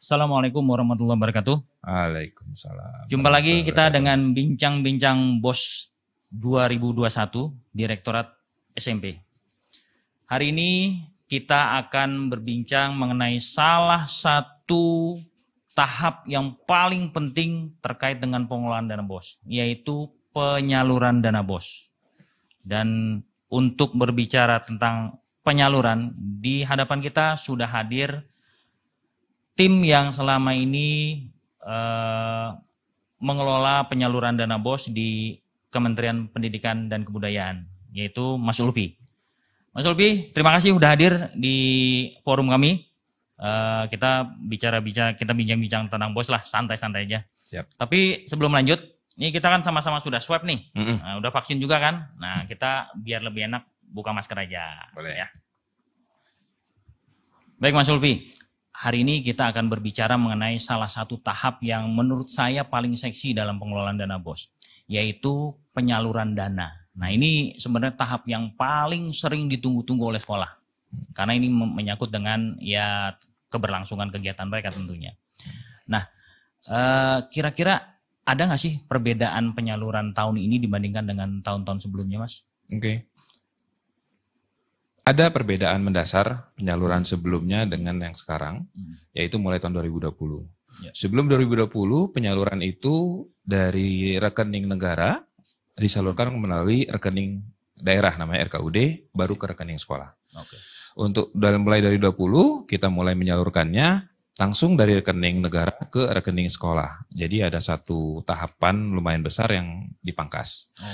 Assalamualaikum warahmatullahi wabarakatuh. Waalaikumsalam. Jumpa lagi kita dengan bincang-bincang Bos 2021 Direktorat SMP. Hari ini kita akan berbincang mengenai salah satu tahap yang paling penting terkait dengan pengelolaan dana bos, yaitu penyaluran dana bos. Dan untuk berbicara tentang penyaluran, di hadapan kita sudah hadir tim yang selama ini uh, mengelola penyaluran dana BOS di Kementerian Pendidikan dan Kebudayaan, yaitu Mas Ulpi. Mas Ulpi, terima kasih sudah hadir di forum kami. Uh, kita bicara-bicara, kita bincang-bincang tentang BOS lah, santai-santai aja. Siap. Tapi sebelum lanjut, ini kita kan sama-sama sudah swab nih, mm -hmm. nah, udah vaksin juga kan. Nah kita biar lebih enak buka masker aja. Boleh. Ya. Baik Mas Ulpi, Hari ini kita akan berbicara mengenai salah satu tahap yang menurut saya paling seksi dalam pengelolaan dana bos, yaitu penyaluran dana. Nah ini sebenarnya tahap yang paling sering ditunggu-tunggu oleh sekolah, karena ini menyangkut dengan ya keberlangsungan kegiatan mereka tentunya. Nah eh, kira-kira ada nggak sih perbedaan penyaluran tahun ini dibandingkan dengan tahun-tahun sebelumnya, Mas? Oke. Okay. Ada perbedaan mendasar penyaluran sebelumnya dengan yang sekarang, hmm. yaitu mulai tahun 2020. Ya. Sebelum 2020, penyaluran itu dari rekening negara disalurkan melalui rekening daerah namanya RKUD, baru ke rekening sekolah. Okay. Untuk dalam mulai dari 20, kita mulai menyalurkannya langsung dari rekening negara ke rekening sekolah. Jadi ada satu tahapan lumayan besar yang dipangkas. Oh,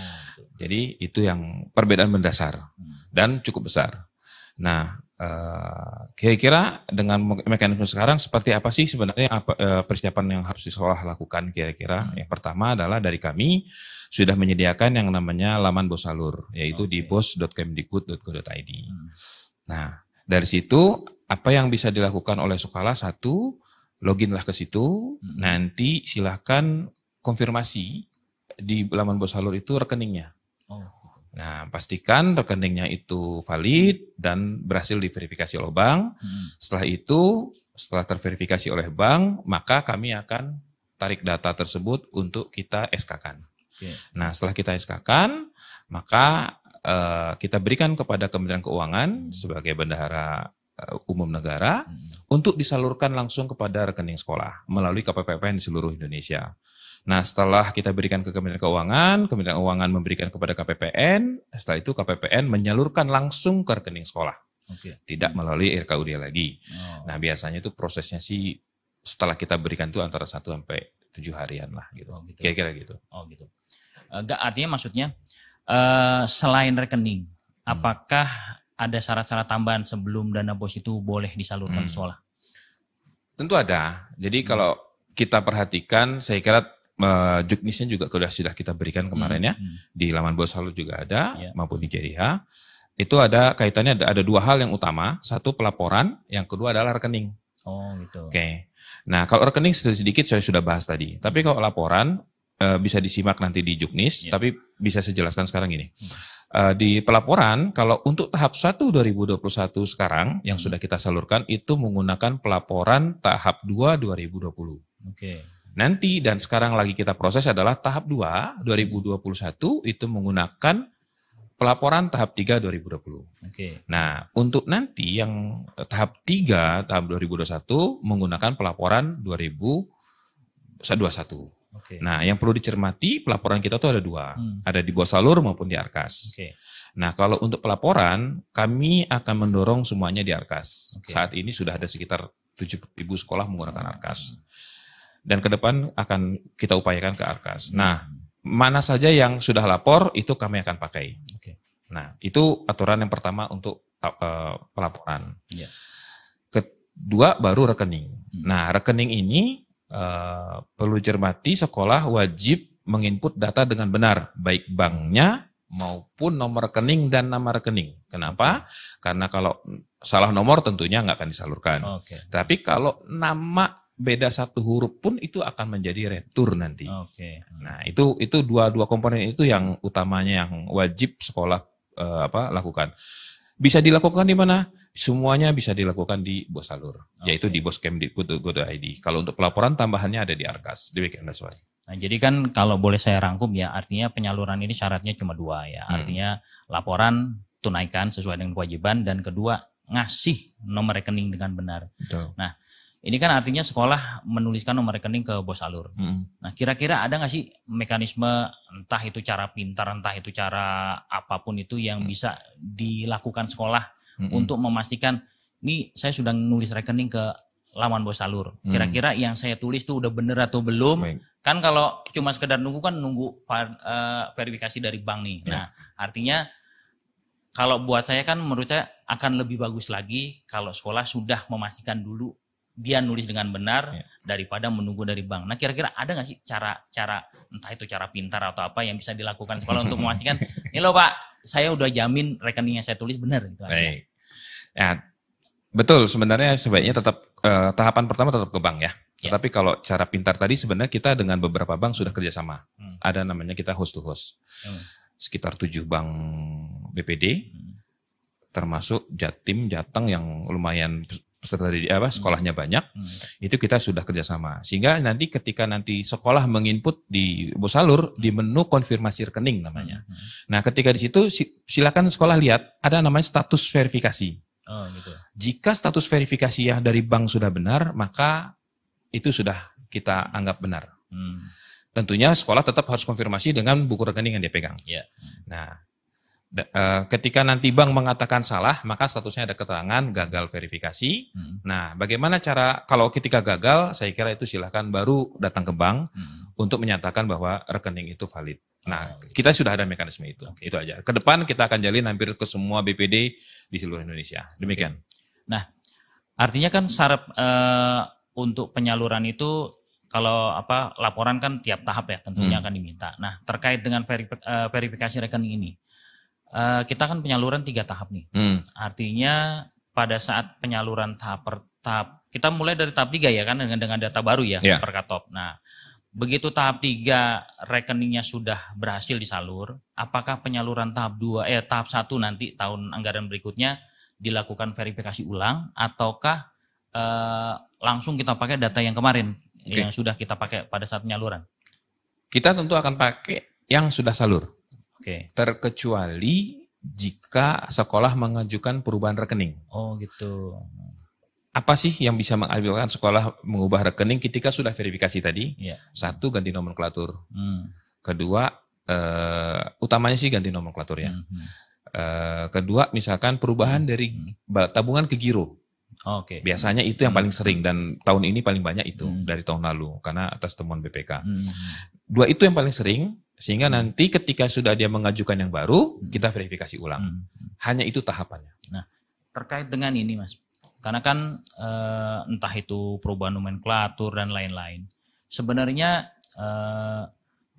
Jadi itu yang perbedaan mendasar hmm. dan cukup besar. Nah, eh, kira-kira dengan mekanisme sekarang seperti apa sih sebenarnya eh, persiapan yang harus di sekolah lakukan kira-kira? Hmm. Yang pertama adalah dari kami sudah menyediakan yang namanya laman Bosalur, yaitu okay. di bos.kemdikbud.go.id. Hmm. Nah, dari situ apa yang bisa dilakukan oleh Sukala satu, loginlah ke situ. Hmm. Nanti silahkan konfirmasi di laman Bos Halur itu rekeningnya. Oh. Nah, pastikan rekeningnya itu valid dan berhasil diverifikasi oleh bank. Hmm. Setelah itu, setelah terverifikasi oleh bank, maka kami akan tarik data tersebut untuk kita SK-kan. Okay. Nah, setelah kita SK-kan, maka eh, kita berikan kepada Kementerian Keuangan hmm. sebagai bendahara Eh, umum negara hmm. untuk disalurkan langsung kepada rekening sekolah melalui KPPPN di seluruh Indonesia. Nah, setelah kita berikan ke Kementerian Keuangan, Kementerian Keuangan memberikan kepada KPPN, setelah itu KPPN menyalurkan langsung ke rekening sekolah. Okay. Tidak melalui RKUD lagi. Oh. Nah, biasanya itu prosesnya sih setelah kita berikan itu antara 1 sampai 7 harian lah gitu. Oh, gitu. Kira-kira gitu. Oh, gitu. Eh, enggak artinya maksudnya uh, selain rekening, hmm. apakah ada syarat-syarat tambahan sebelum dana bos itu boleh disalurkan hmm. sekolah? Tentu ada. Jadi hmm. kalau kita perhatikan, saya kira uh, juknisnya juga sudah sudah kita berikan hmm, kemarin ya hmm. di laman bos salur juga ada yeah. maupun di JRIH. Itu ada kaitannya ada, ada dua hal yang utama. Satu pelaporan, yang kedua adalah rekening. Oh gitu. Oke. Okay. Nah kalau rekening sedikit sedikit saya sudah bahas tadi. Tapi kalau laporan eh, bisa disimak nanti di Juknis. Yeah. Tapi bisa saya jelaskan sekarang ini. Hmm. Eh, di pelaporan kalau untuk tahap 1 2021 sekarang yang hmm. sudah kita salurkan itu menggunakan pelaporan tahap 2 2020. Oke. Okay. Nanti dan sekarang lagi kita proses adalah tahap 2 2021 itu menggunakan pelaporan tahap 3 2020. Oke. Okay. Nah, untuk nanti yang tahap 3 tahap 2021 menggunakan pelaporan 2021. Okay. Nah, yang perlu dicermati pelaporan kita tuh ada dua, hmm. ada di bawah salur maupun di arkas. Okay. Nah, kalau untuk pelaporan, kami akan mendorong semuanya di arkas. Okay. Saat ini sudah ada sekitar ribu sekolah menggunakan hmm. arkas, dan ke depan akan kita upayakan ke arkas. Hmm. Nah, mana saja yang sudah lapor itu kami akan pakai. Okay. Nah, itu aturan yang pertama untuk uh, pelaporan. Yeah. Kedua baru rekening. Hmm. Nah, rekening ini Eh, perlu cermati sekolah wajib menginput data dengan benar, baik banknya maupun nomor rekening dan nama rekening. Kenapa? Karena kalau salah nomor tentunya nggak akan disalurkan. Okay. Tapi kalau nama beda satu huruf pun itu akan menjadi retur nanti. Okay. Nah itu itu dua dua komponen itu yang utamanya yang wajib sekolah eh, apa lakukan. Bisa dilakukan di mana? Semuanya bisa dilakukan di Bos Salur, okay. yaitu di bos ID. Kalau untuk pelaporan tambahannya ada di Arkas. Demikian Mas Nah, jadi kan kalau boleh saya rangkum ya, artinya penyaluran ini syaratnya cuma dua ya. Hmm. Artinya hmm. laporan tunaikan sesuai dengan kewajiban dan kedua ngasih nomor rekening dengan benar. Betul. Nah, ini kan artinya sekolah menuliskan nomor rekening ke bos alur. Hmm. Nah, kira-kira ada nggak sih mekanisme entah itu cara pintar, entah itu cara apapun itu yang hmm. bisa dilakukan sekolah -hmm. untuk memastikan ini saya sudah nulis rekening ke lawan bos salur. Mm. Kira-kira yang saya tulis tuh udah bener atau belum? Baik. Kan kalau cuma sekedar nunggu kan nunggu var, uh, verifikasi dari bank nih. Ya. Nah, artinya kalau buat saya kan menurut saya akan lebih bagus lagi kalau sekolah sudah memastikan dulu dia nulis dengan benar yeah. daripada menunggu dari bank. Nah, kira-kira ada nggak sih cara cara entah itu cara pintar atau apa yang bisa dilakukan sekolah untuk memastikan ini loh Pak, saya udah jamin rekeningnya saya tulis benar gitu. Baik. Ya, betul sebenarnya sebaiknya tetap eh, tahapan pertama tetap ke bank ya. Yeah. Ya. Tapi kalau cara pintar tadi sebenarnya kita dengan beberapa bank sudah kerjasama. Hmm. Ada namanya kita host to host. Hmm. Sekitar tujuh bank BPD. Hmm termasuk Jatim, Jateng yang lumayan peserta didik apa hmm. sekolahnya banyak hmm. itu kita sudah kerjasama sehingga nanti ketika nanti sekolah menginput di salur hmm. di menu konfirmasi rekening namanya hmm. hmm. nah ketika di situ silakan sekolah lihat ada namanya status verifikasi oh, gitu. jika status verifikasi ya dari bank sudah benar maka itu sudah kita anggap benar hmm. tentunya sekolah tetap harus konfirmasi dengan buku rekening yang dia pegang yeah. nah Eh, ketika nanti bank mengatakan salah, maka statusnya ada keterangan gagal verifikasi. Hmm. Nah, bagaimana cara kalau ketika gagal, saya kira itu silahkan baru datang ke bank hmm. untuk menyatakan bahwa rekening itu valid. Nah, oh, gitu. kita sudah ada mekanisme itu. Okay. Itu aja. Ke depan kita akan jalin hampir ke semua BPD di seluruh Indonesia. Demikian. Okay. Nah, artinya kan syarat eh, untuk penyaluran itu kalau apa laporan kan tiap tahap ya tentunya hmm. akan diminta. Nah, terkait dengan eh, verifikasi rekening ini Eh, kita kan penyaluran tiga tahap nih. Hmm. Artinya pada saat penyaluran tahap per tahap kita mulai dari tahap tiga ya kan dengan dengan data baru ya yeah. per katop. Nah begitu tahap tiga rekeningnya sudah berhasil disalur, apakah penyaluran tahap dua eh tahap satu nanti tahun anggaran berikutnya dilakukan verifikasi ulang ataukah eh, langsung kita pakai data yang kemarin okay. yang sudah kita pakai pada saat penyaluran? Kita tentu akan pakai yang sudah salur. Oke. Okay. Terkecuali jika sekolah mengajukan perubahan rekening. Oh gitu. Apa sih yang bisa mengambilkan sekolah mengubah rekening ketika sudah verifikasi tadi? Yeah. Satu ganti nomenklatur. Hmm. Kedua, uh, utamanya sih ganti nomenklatur ya. Hmm. Uh, kedua, misalkan perubahan hmm, dari hmm. tabungan ke giro. Oh, Oke. Okay. Biasanya itu yang paling sering dan tahun ini paling banyak itu hmm. dari tahun lalu karena atas temuan BPK. Hmm. Dua itu yang paling sering. Sehingga hmm. nanti ketika sudah dia mengajukan yang baru, hmm. kita verifikasi ulang. Hmm. Hanya itu tahapannya. Nah, terkait dengan ini Mas, karena kan e, entah itu perubahan nomenklatur dan lain-lain. Sebenarnya e,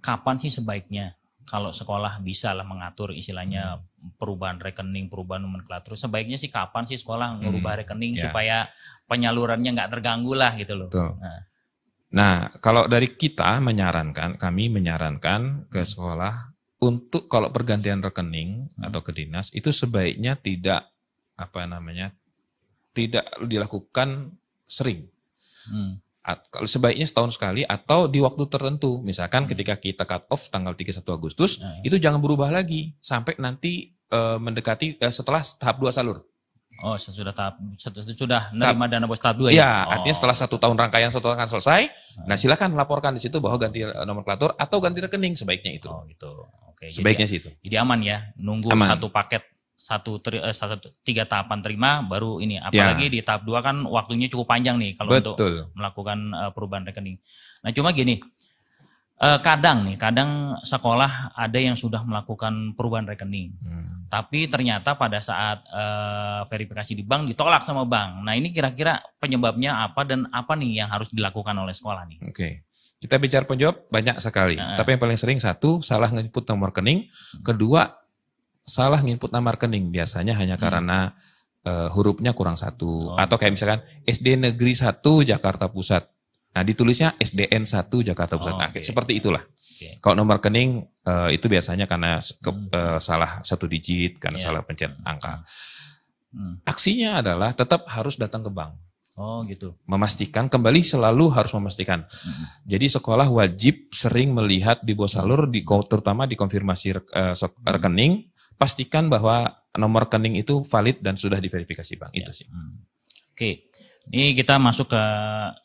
kapan sih sebaiknya kalau sekolah bisa lah mengatur istilahnya hmm. perubahan rekening, perubahan nomenklatur, sebaiknya sih kapan sih sekolah merubah hmm. rekening yeah. supaya penyalurannya nggak terganggu lah gitu loh. Nah. Nah, kalau dari kita menyarankan, kami menyarankan ke sekolah untuk kalau pergantian rekening atau ke dinas itu sebaiknya tidak apa namanya tidak dilakukan sering. Hmm. Kalau sebaiknya setahun sekali atau di waktu tertentu, misalkan hmm. ketika kita cut off tanggal 31 Agustus, hmm. itu jangan berubah lagi sampai nanti uh, mendekati uh, setelah tahap dua salur. Oh, sesudah tahap satu sudah menerima tahap, dana bos tahap dua ya. Iya, oh. artinya setelah oh. satu tahun rangkaian satu tahun selesai, hmm. nah silakan laporkan di situ bahwa ganti eh, nomor nomenklatur atau ganti rekening sebaiknya itu. Oh, gitu. Oke. Sebaiknya jadi, ya, situ. Jadi aman ya, nunggu aman. satu paket satu, eh, satu tiga tahapan terima baru ini ya. apalagi ya. di tahap dua kan waktunya cukup panjang nih kalau Betul. untuk melakukan eh, perubahan rekening. Nah, cuma gini, Eh, kadang nih, kadang sekolah ada yang sudah melakukan perubahan rekening, hmm. tapi ternyata pada saat eh, verifikasi di bank ditolak sama bank. Nah ini kira-kira penyebabnya apa dan apa nih yang harus dilakukan oleh sekolah nih? Oke, okay. kita bicara penjawab banyak sekali, nah, tapi yang paling sering satu salah nginput nomor rekening, hmm. kedua salah nginput nomor rekening biasanya hanya hmm. karena uh, hurufnya kurang satu, oh. atau kayak gitu. misalkan SD Negeri 1 Jakarta Pusat Nah, ditulisnya SDN 1 Jakarta Pusat. Oh, nah, okay. seperti itulah. Okay. Kalau nomor rekening uh, itu biasanya karena ke, uh, salah satu digit, karena yeah. salah pencet hmm. angka. Hmm. Aksinya adalah tetap harus datang ke bank. Oh, gitu. Memastikan kembali selalu harus memastikan. Hmm. Jadi sekolah wajib sering melihat di bawah salur di terutama di konfirmasi uh, eh, hmm. rekening, pastikan bahwa nomor rekening itu valid dan sudah diverifikasi bank. Yeah. Itu ya. sih. Hmm. Oke, okay. Ini kita masuk ke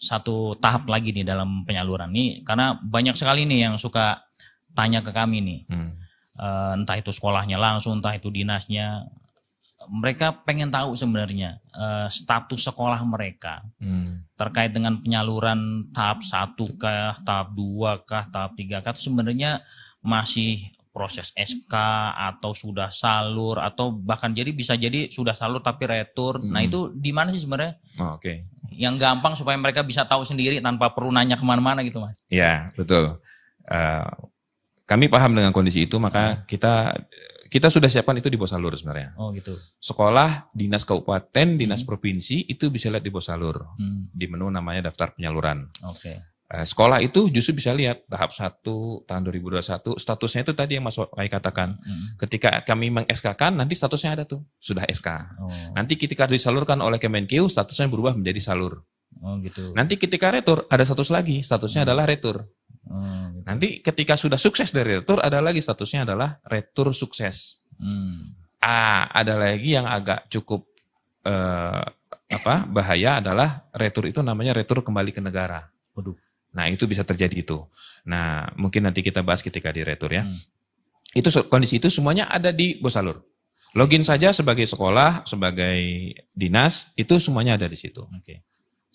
satu tahap lagi nih dalam penyaluran ini karena banyak sekali nih yang suka tanya ke kami nih, hmm. Eh, entah itu sekolahnya langsung, entah itu dinasnya, mereka pengen tahu sebenarnya eh, status sekolah mereka hmm. terkait dengan penyaluran tahap satu kah, tahap dua kah, tahap tiga kah, sebenarnya masih proses SK atau sudah salur atau bahkan jadi bisa jadi sudah salur tapi retur. Nah, hmm. Nah, itu di mana sih sebenarnya Oh, Oke. Okay. Yang gampang supaya mereka bisa tahu sendiri tanpa perlu nanya kemana-mana gitu mas. Ya betul. Uh, kami paham dengan kondisi itu maka iya. kita kita sudah siapkan itu di Bosalur sebenarnya. Oh gitu. Sekolah, dinas kabupaten, dinas hmm. provinsi itu bisa lihat di Bosalur. Hmm. Di menu namanya daftar penyaluran. Oke. Okay. Eh, sekolah itu justru bisa lihat tahap 1 tahun 2021 statusnya itu tadi yang Mas Wai katakan. Hmm. Ketika kami meng-SK-kan nanti statusnya ada tuh, sudah SK. Oh. Nanti ketika disalurkan oleh Kemenkeu statusnya berubah menjadi salur. Oh gitu. Nanti ketika retur ada status lagi, statusnya hmm. adalah retur. Hmm, gitu. Nanti ketika sudah sukses dari retur ada lagi statusnya adalah retur sukses. Hmm. Ah, ada lagi yang agak cukup eh, apa bahaya adalah retur itu namanya retur kembali ke negara. Waduh Nah, itu bisa terjadi itu. Nah, mungkin nanti kita bahas ketika di retur ya. Hmm. Itu kondisi itu semuanya ada di Bosalur. Login saja sebagai sekolah, sebagai dinas, itu semuanya ada di situ. Okay.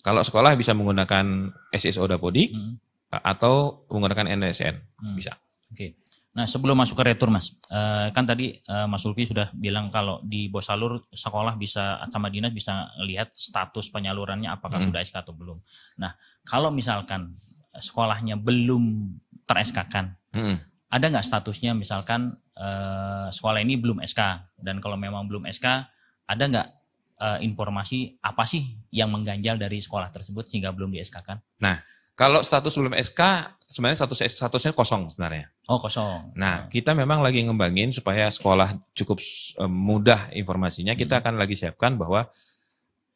Kalau sekolah bisa menggunakan SSO Dapodi hmm. atau menggunakan NSN, hmm. bisa. Oke. Okay. Nah, sebelum masuk ke retur, Mas, eh, kan tadi eh, Mas Ulfi sudah bilang kalau di Bosalur sekolah bisa sama dinas bisa lihat status penyalurannya apakah hmm. sudah SK atau belum. Nah, kalau misalkan sekolahnya belum ter Hmm. Kan. Ada nggak statusnya misalkan eh, sekolah ini belum SK dan kalau memang belum SK ada nggak eh, informasi apa sih yang mengganjal dari sekolah tersebut sehingga belum di SK-kan? Nah, kalau status belum SK sebenarnya status statusnya kosong sebenarnya. Oh, kosong. Nah, hmm. kita memang lagi ngembangin supaya sekolah cukup eh, mudah informasinya. Kita hmm. akan lagi siapkan bahwa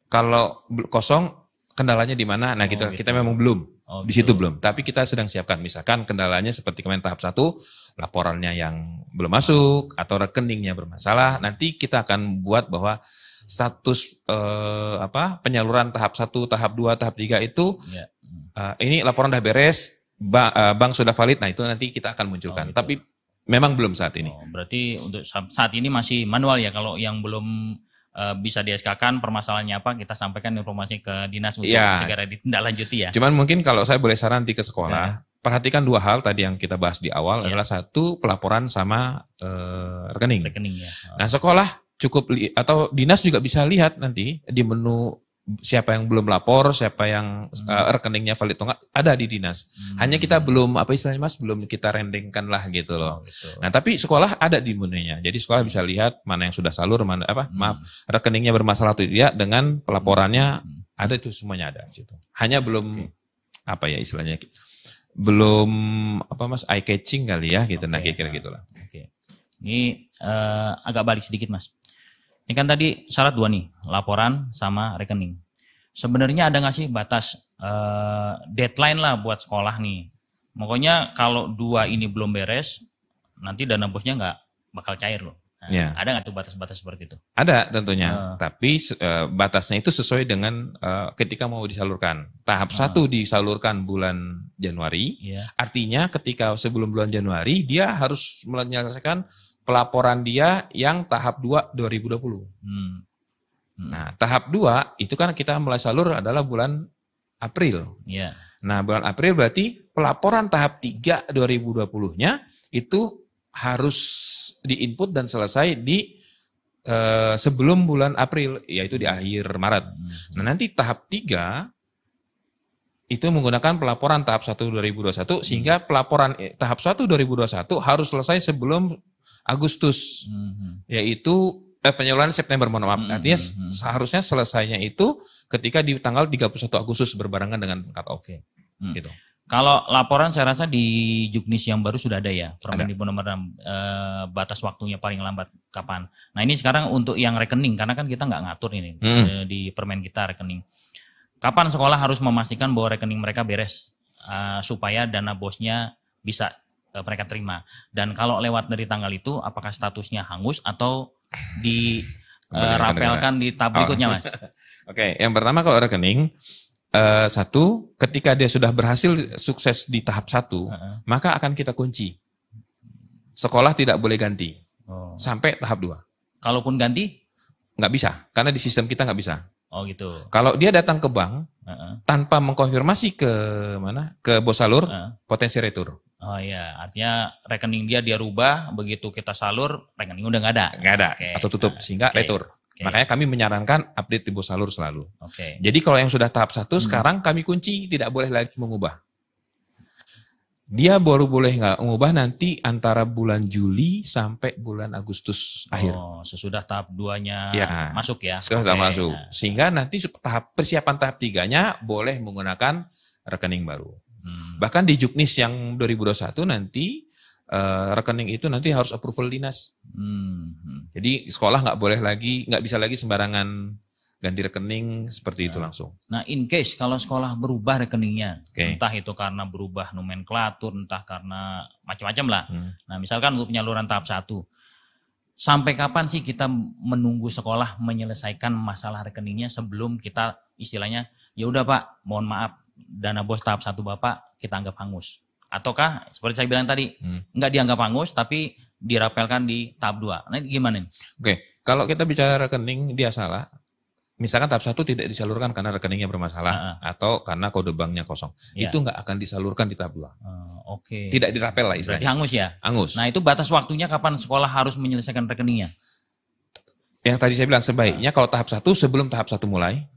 kalau kosong kendalanya di mana? Nah, oh, gitu. kita gitu. kita memang belum. Oh, Di situ belum, tapi kita sedang siapkan. Misalkan kendalanya seperti kemarin tahap satu, laporannya yang belum masuk atau rekeningnya bermasalah, nanti kita akan buat bahwa status eh, apa penyaluran tahap satu, tahap dua, tahap tiga itu yeah. eh, ini laporan sudah beres, bank, eh, bank sudah valid. Nah, itu nanti kita akan munculkan. Oh, gitu. Tapi memang belum saat ini. Oh, berarti untuk saat ini masih manual ya kalau yang belum Eh, bisa di SK-kan permasalahannya apa kita sampaikan informasi ke dinas untuk ya. segera ditindaklanjuti ya. Cuman mungkin kalau saya boleh saran nanti ke sekolah, ya. perhatikan dua hal tadi yang kita bahas di awal ya. adalah satu pelaporan sama uh, rekening. Rekening ya. Nah, sekolah cukup atau dinas juga bisa lihat nanti di menu siapa yang belum lapor, siapa yang hmm. uh, rekeningnya valid atau enggak, ada di dinas. Hmm. Hanya kita belum apa istilahnya Mas, belum kita rendingkan lah gitu loh. Oh, gitu. Nah, tapi sekolah ada di menunya. Jadi sekolah bisa lihat mana yang sudah salur, mana apa? Hmm. Maaf, rekeningnya bermasalah atau tidak dengan pelaporannya hmm. hmm. ada itu semuanya ada gitu. Hanya belum okay. apa ya istilahnya belum apa Mas eye catching kali ya gitu okay. nah kira-kira gitulah. Oke. Okay. Ini uh, agak balik sedikit Mas ini kan tadi syarat dua nih, laporan sama rekening. Sebenarnya ada nggak sih batas uh, deadline lah buat sekolah nih? Pokoknya kalau dua ini belum beres, nanti dana bosnya nggak bakal cair loh. Nah, ya. Ada nggak tuh batas-batas seperti itu? Ada tentunya, uh. tapi uh, batasnya itu sesuai dengan uh, ketika mau disalurkan. Tahap uh. satu disalurkan bulan Januari, yeah. artinya ketika sebelum bulan Januari dia harus menyelesaikan pelaporan dia yang tahap 2 2020. Hmm. Hmm. Nah, tahap 2 itu kan kita mulai salur adalah bulan April. Yeah. Nah, bulan April berarti pelaporan tahap 3 2020-nya itu harus diinput dan selesai di eh, sebelum bulan April, yaitu di akhir Maret. Hmm. Nah, nanti tahap 3 itu menggunakan pelaporan tahap 1 2021 hmm. sehingga pelaporan eh, tahap 1 2021 harus selesai sebelum Agustus, hmm. yaitu eh, penyaluran September mohon maaf. Hmm, Artinya mm-hmm. seharusnya selesainya itu ketika di tanggal 31 Agustus berbarengan dengan cut off. Okay. Hmm. Gitu. Kalau laporan saya rasa di Juknis yang baru sudah ada ya, di nomor 6 e, eh, batas waktunya paling lambat kapan. Nah, ini sekarang untuk yang rekening karena kan kita nggak ngatur ini hmm. di permen kita rekening. Kapan sekolah harus memastikan bahwa rekening mereka beres uh, supaya dana bosnya bisa Eh, mereka terima. Dan kalau lewat dari tanggal itu, apakah statusnya hangus atau di uh, di tahap berikutnya, oh. mas? Oke, okay. yang pertama kalau rekening uh, satu, ketika dia sudah berhasil sukses di tahap satu, uh -huh. maka akan kita kunci. Sekolah tidak boleh ganti oh. sampai tahap dua. Kalaupun ganti, nggak bisa, karena di sistem kita nggak bisa. Oh gitu. Kalau dia datang ke bank uh -uh. tanpa mengkonfirmasi ke mana ke bos salur, uh. potensi retur. Oh iya, artinya rekening dia dia rubah, begitu kita salur rekening udah nggak ada. Nggak ada okay. atau tutup nah, sehingga okay. retur. Okay. Makanya kami menyarankan update di bos salur selalu. Oke. Okay. Jadi kalau yang sudah tahap satu hmm. sekarang kami kunci tidak boleh lagi mengubah. Dia baru boleh nggak mengubah nanti antara bulan Juli sampai bulan Agustus oh, akhir. sesudah tahap duanya ya, masuk ya. Sesudah okay. masuk. Sehingga nanti tahap persiapan tahap tiganya boleh menggunakan rekening baru. Hmm. Bahkan di Juknis yang 2021 nanti uh, rekening itu nanti harus approval dinas. Hmm, hmm. Jadi sekolah nggak boleh lagi, nggak bisa lagi sembarangan ganti rekening seperti ya. itu langsung. Nah, in case kalau sekolah berubah rekeningnya, okay. entah itu karena berubah nomenklatur, entah karena macam-macam lah. Hmm. Nah, misalkan untuk penyaluran tahap satu, sampai kapan sih kita menunggu sekolah menyelesaikan masalah rekeningnya sebelum kita istilahnya ya udah Pak, mohon maaf dana bos tahap satu Bapak kita anggap hangus. Ataukah seperti saya bilang tadi, hmm. nggak dianggap hangus tapi dirapelkan di tahap dua. Nah, gimana nih? Oke, okay. kalau kita bicara rekening dia salah, misalkan tahap satu tidak disalurkan karena rekeningnya bermasalah uh-huh. atau karena kode banknya kosong, yeah. itu nggak akan disalurkan di tahap dua. Uh, Oke. Okay. Tidak dirapel lah istilahnya. hangus ya. Hangus. Nah itu batas waktunya kapan sekolah harus menyelesaikan rekeningnya? Yang tadi saya bilang sebaiknya uh. kalau tahap satu sebelum tahap satu mulai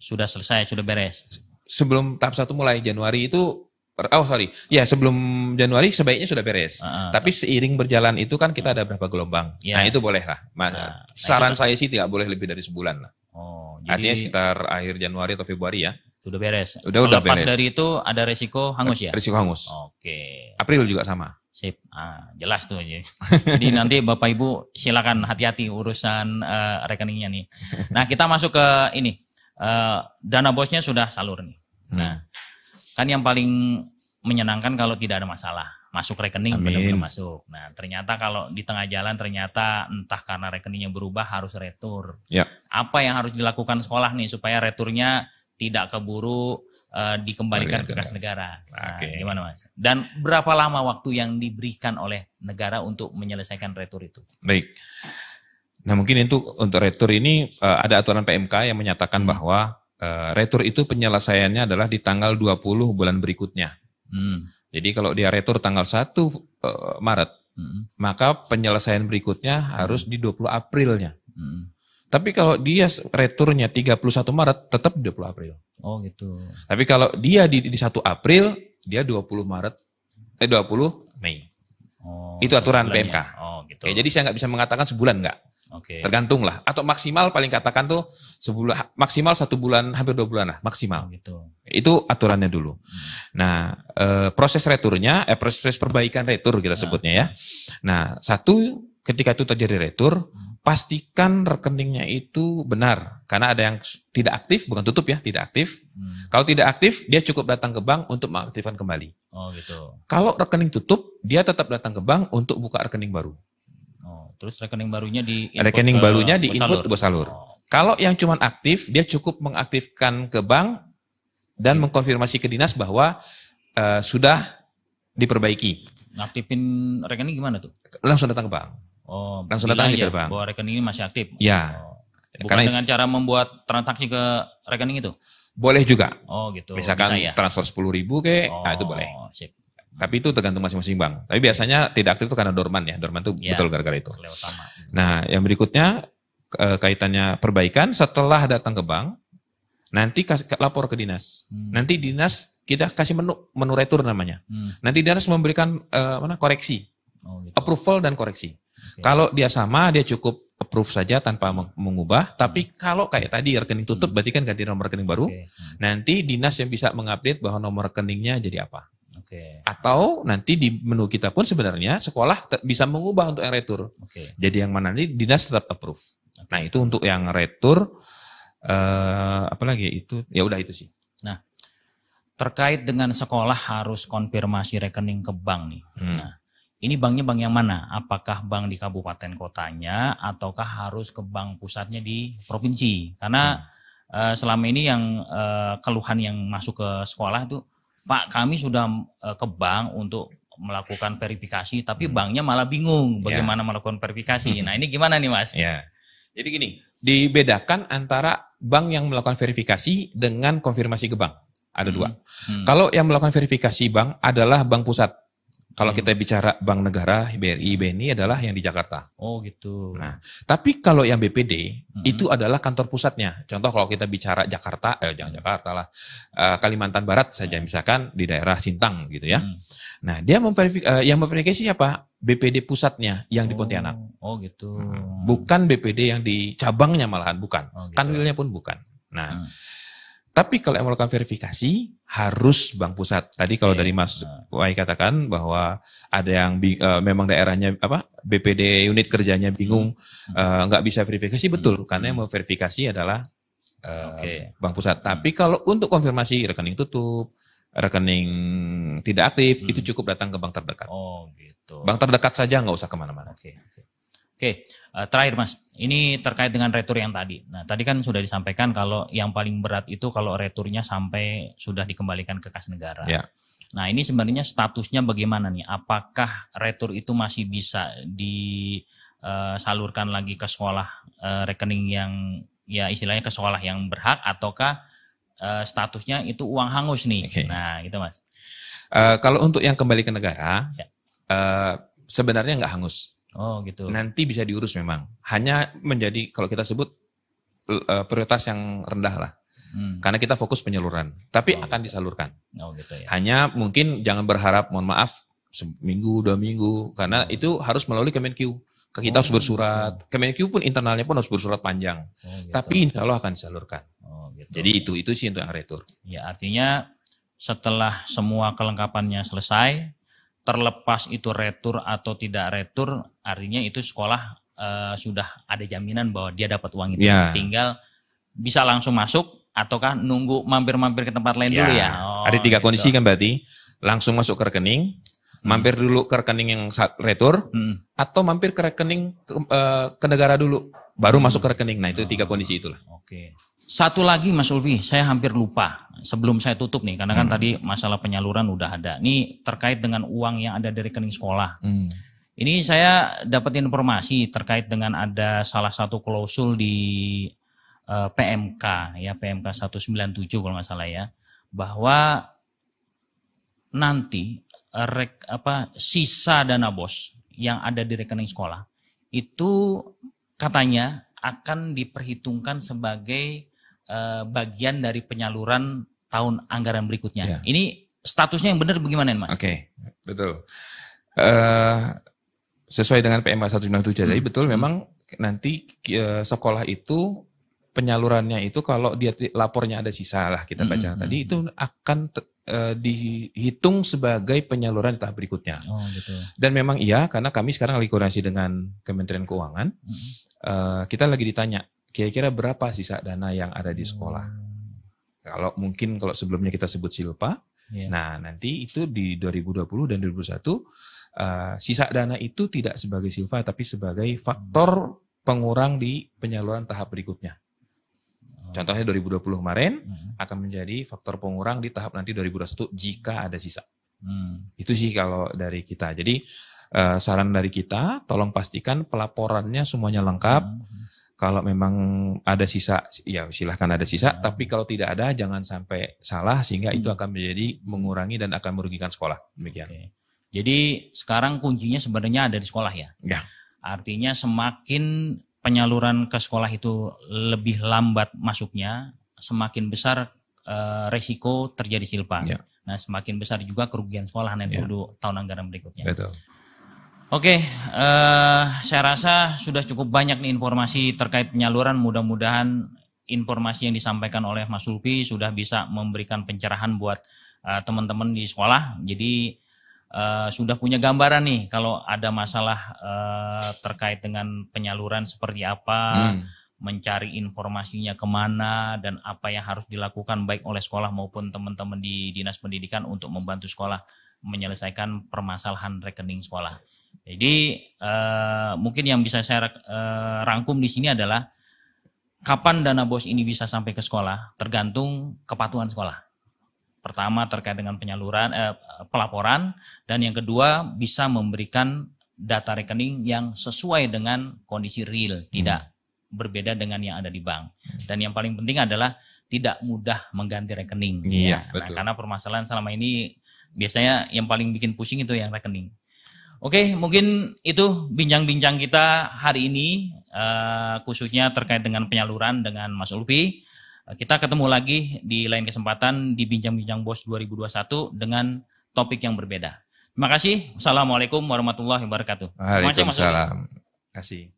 sudah selesai sudah beres. Sebelum tahap satu mulai Januari itu oh sorry ya sebelum Januari sebaiknya sudah beres uh, tapi seiring berjalan itu kan kita ada berapa gelombang yeah. nah itu boleh lah nah, nah saran nah, saya sih tidak boleh lebih dari sebulan lah Oh, jadi artinya sekitar akhir Januari atau Februari ya? Sudah beres. Udah, Selepas udah beres. dari itu ada resiko hangus ya? Resiko hangus. Oke. April juga sama. Sip. Ah, jelas tuh. Jadi nanti Bapak Ibu silakan hati-hati urusan uh, rekeningnya nih. Nah, kita masuk ke ini. Uh, dana bosnya sudah salur nih. Hmm. Nah, kan yang paling menyenangkan kalau tidak ada masalah masuk rekening benar-benar masuk. Nah, ternyata kalau di tengah jalan ternyata entah karena rekeningnya berubah harus retur. Ya. Apa yang harus dilakukan sekolah nih supaya returnya tidak keburu uh, dikembalikan ke kas negara. Nah, Gimana mas? Dan berapa lama waktu yang diberikan oleh negara untuk menyelesaikan retur itu? Baik. Nah mungkin itu untuk retur ini uh, ada aturan PMK yang menyatakan hmm. bahwa uh, retur itu penyelesaiannya adalah di tanggal 20 bulan berikutnya. Hmm. Jadi kalau dia retur tanggal 1 uh, eh, Maret, hmm. maka penyelesaian berikutnya hmm. harus di 20 Aprilnya. Hmm. Tapi kalau dia returnya 31 Maret, tetap 20 April. Oh gitu. Tapi kalau dia di, di 1 April, dia 20 Maret, eh 20 Mei. Oh, itu aturan PMK. Oh gitu. Ya, jadi saya nggak bisa mengatakan sebulan nggak. Oke. Okay. Tergantung lah. Atau maksimal paling katakan tuh sebulan maksimal satu bulan hampir dua bulan lah maksimal. Oh, gitu. Itu aturannya dulu. Hmm. Nah e, proses returnya, eh, proses perbaikan retur kita nah. sebutnya ya. Nah satu ketika itu terjadi retur, hmm. pastikan rekeningnya itu benar. Karena ada yang tidak aktif, bukan tutup ya, tidak aktif. Hmm. Kalau tidak aktif, dia cukup datang ke bank untuk mengaktifkan kembali. Oh gitu. Kalau rekening tutup, dia tetap datang ke bank untuk buka rekening baru. Terus rekening barunya di rekening barunya di input ke salur. Oh. Kalau yang cuma aktif, dia cukup mengaktifkan ke bank dan ya. mengkonfirmasi ke dinas bahwa uh, sudah diperbaiki. Aktifin rekening gimana tuh? Langsung datang ke bank. Oh, langsung datang ya ke bank. Bahwa rekening ini masih aktif. Ya. Bukan Karena dengan cara membuat transaksi ke rekening itu. Boleh juga. Oh gitu. Misalkan Bisa, ya? transfer sepuluh ribu ke, oh, nah itu boleh. Oh, sip. Tapi itu tergantung masing-masing bank. Tapi biasanya tidak aktif itu karena dorman ya. Dorman itu ya, betul gara-gara itu. Nah, yang berikutnya kaitannya perbaikan setelah datang ke bank, nanti lapor ke dinas. Hmm. Nanti dinas kita kasih menu menu retur namanya. Hmm. Nanti dinas memberikan uh, eh, mana koreksi. Oh, gitu. Approval dan koreksi. Okay. Kalau dia sama, dia cukup approve saja tanpa mengubah. Hmm. Tapi kalau kayak tadi rekening tutup, hmm. berarti kan ganti nomor rekening baru. Okay. Hmm. Nanti dinas yang bisa mengupdate bahwa nomor rekeningnya jadi apa. Okay. Atau nanti di menu kita pun sebenarnya sekolah bisa mengubah untuk yang retur. Okay. Jadi yang mana nanti dinas tetap approve. Okay. Nah itu untuk yang retur, eh, apalagi ya itu ya udah itu sih. Nah terkait dengan sekolah harus konfirmasi rekening ke bank nih. Hmm. Nah, ini banknya bank yang mana? Apakah bank di kabupaten kotanya ataukah harus ke bank pusatnya di provinsi? Karena hmm. Eh, selama ini yang uh, keluhan yang masuk ke sekolah itu Pak kami sudah eh, ke bank untuk melakukan verifikasi, tapi hmm. banknya malah bingung ya. bagaimana yeah. melakukan verifikasi. Hmm. Nah ini gimana nih mas? Yeah. Jadi gini, dibedakan antara bank yang melakukan verifikasi dengan konfirmasi ke bank. Ada hmm. dua. Hmm. Kalau yang melakukan verifikasi bank adalah bank pusat kalau hmm. kita bicara bank negara, BRI, BNI adalah yang di Jakarta. Oh gitu. Nah, tapi kalau yang BPD hmm. itu adalah kantor pusatnya. Contoh kalau kita bicara Jakarta, eh jangan Jakarta lah, uh, Kalimantan Barat saja hmm. misalkan di daerah Sintang gitu ya. Hmm. Nah, dia memverifikasi uh, eh, yang memverifikasi siapa? BPD pusatnya yang oh. di Pontianak. Oh, oh gitu. Hmm. Bukan BPD yang di cabangnya malahan bukan. Oh, gitu. Kanwilnya pun bukan. Nah, hmm. Tapi kalau yang melakukan verifikasi harus bank pusat. Tadi kalau yeah. dari Mas Wai katakan bahwa ada yang uh, memang daerahnya apa BPD unit kerjanya bingung hmm. eh, nggak uh, bisa verifikasi hmm. betul hmm. karena yang verifikasi adalah uh, eh, okay. bank pusat. Hmm. Tapi kalau untuk konfirmasi rekening tutup, rekening tidak aktif hmm. itu cukup datang ke bank terdekat. Oh gitu. Bank terdekat saja nggak usah kemana-mana. Oke. Okay, okay. Oke, eh, terakhir Mas, ini terkait dengan retur yang tadi. Nah, tadi kan sudah disampaikan kalau yang paling berat itu kalau returnya sampai sudah dikembalikan ke kas negara. Ya. Nah, ini sebenarnya statusnya bagaimana nih? Apakah retur itu masih bisa disalurkan eh, lagi ke sekolah eh, rekening yang ya istilahnya ke sekolah yang berhak ataukah statusnya itu uang hangus nih? Okay. Nah, gitu Mas. Uh, kalau untuk yang kembali ke negara, ya. uh, sebenarnya nggak hangus Oh gitu. Nanti bisa diurus memang. Hanya menjadi kalau kita sebut uh, prioritas yang rendah lah. Hmm. Karena kita fokus penyaluran, tapi oh, akan gitu. disalurkan. Oh, gitu ya. Hanya mungkin jangan berharap, mohon maaf, seminggu dua minggu, karena oh. itu harus melalui Kemenkyu. kita oh, harus bersurat. Oh. Kemenkyu pun internalnya pun harus bersurat panjang. Oh, gitu. Tapi insya Allah akan disalurkan. Oh, gitu. Jadi itu itu sih untuk yang retur. Ya artinya setelah semua kelengkapannya selesai, terlepas itu retur atau tidak retur artinya itu sekolah uh, sudah ada jaminan bahwa dia dapat uang itu yeah. tinggal bisa langsung masuk ataukah nunggu mampir-mampir ke tempat lain yeah. dulu ya oh, ada tiga gitu. kondisi kan berarti langsung masuk ke rekening hmm. mampir dulu ke rekening yang retur hmm. atau mampir ke rekening ke, eh, ke negara dulu baru hmm. masuk ke rekening nah itu oh. tiga kondisi itulah oke okay. Satu lagi Mas Ulfi, saya hampir lupa sebelum saya tutup nih, karena kan hmm. tadi masalah penyaluran udah ada. Ini terkait dengan uang yang ada di rekening sekolah. Hmm. Ini saya dapat informasi terkait dengan ada salah satu klausul di uh, eh, PMK ya PMK 197 kalau nggak salah ya bahwa nanti eh, rek apa sisa dana bos yang ada di rekening sekolah itu katanya akan diperhitungkan sebagai Eh, bagian dari penyaluran tahun anggaran berikutnya. Ya. Ini statusnya yang benar bagaimana nih mas? Oke, okay. betul. Uh, sesuai dengan PMK 197 hmm. jadi betul memang nanti uh, sekolah itu penyalurannya itu kalau dia lapornya ada sisa lah kita hmm, baca hmm. tadi hmm. itu akan dihitung sebagai penyaluran tahap berikutnya. Oh, gitu. Dan memang iya karena kami sekarang lagi koordinasi dengan Kementerian Keuangan. Hmm. Uh, kita lagi ditanya kira-kira berapa sisa dana yang ada di sekolah? Kalau mungkin kalau sebelumnya kita sebut silpa, yeah. nah nanti itu di 2020 dan 2021 uh, eh, sisa dana itu tidak sebagai silpa tapi sebagai faktor pengurang di penyaluran tahap berikutnya. Oh. Contohnya 2020 kemarin hmm. akan menjadi faktor pengurang di tahap nanti 2021 jika ada sisa. Hmm. Itu sih kalau dari kita. Jadi uh, saran dari kita, tolong pastikan pelaporannya semuanya lengkap. Hmm kalau memang ada sisa ya silahkan ada sisa hmm. tapi kalau tidak ada jangan sampai salah sehingga hmm. itu akan menjadi mengurangi dan akan merugikan sekolah demikian okay. jadi sekarang kuncinya sebenarnya ada di sekolah ya ya artinya semakin penyaluran ke sekolah itu lebih lambat masuknya semakin besar uh, resiko terjadi silpa ya. nah semakin besar juga kerugian sekolah nanti ya. tahun anggaran berikutnya Betul. Oke, okay, eh, saya rasa sudah cukup banyak nih informasi terkait penyaluran. Mudah-mudahan informasi yang disampaikan oleh Mas Sulpi sudah bisa memberikan pencerahan buat eh, teman-teman uh, di sekolah. Jadi uh, sudah punya gambaran nih kalau ada masalah uh, terkait dengan penyaluran seperti apa, hmm. mencari informasinya kemana, dan apa yang harus dilakukan baik oleh sekolah maupun teman-teman di dinas pendidikan untuk membantu sekolah menyelesaikan permasalahan rekening sekolah. Jadi uh, mungkin yang bisa saya uh, rangkum di sini adalah kapan dana bos ini bisa sampai ke sekolah tergantung kepatuhan sekolah. Pertama terkait dengan penyaluran eh, pelaporan dan yang kedua bisa memberikan data rekening yang sesuai dengan kondisi real, hmm. tidak berbeda dengan yang ada di bank. Dan yang paling penting adalah tidak mudah mengganti rekening. Iya, ya. nah, betul. Karena permasalahan selama ini biasanya yang paling bikin pusing itu yang rekening. Oke, mungkin itu bincang-bincang kita hari ini, uh, khususnya terkait dengan penyaluran dengan Mas Ulfi. Uh, kita ketemu lagi di lain kesempatan di Bincang-Bincang Bos 2021 dengan topik yang berbeda. Terima kasih. Assalamualaikum warahmatullahi wabarakatuh. Waalaikumsalam. Terima kasih.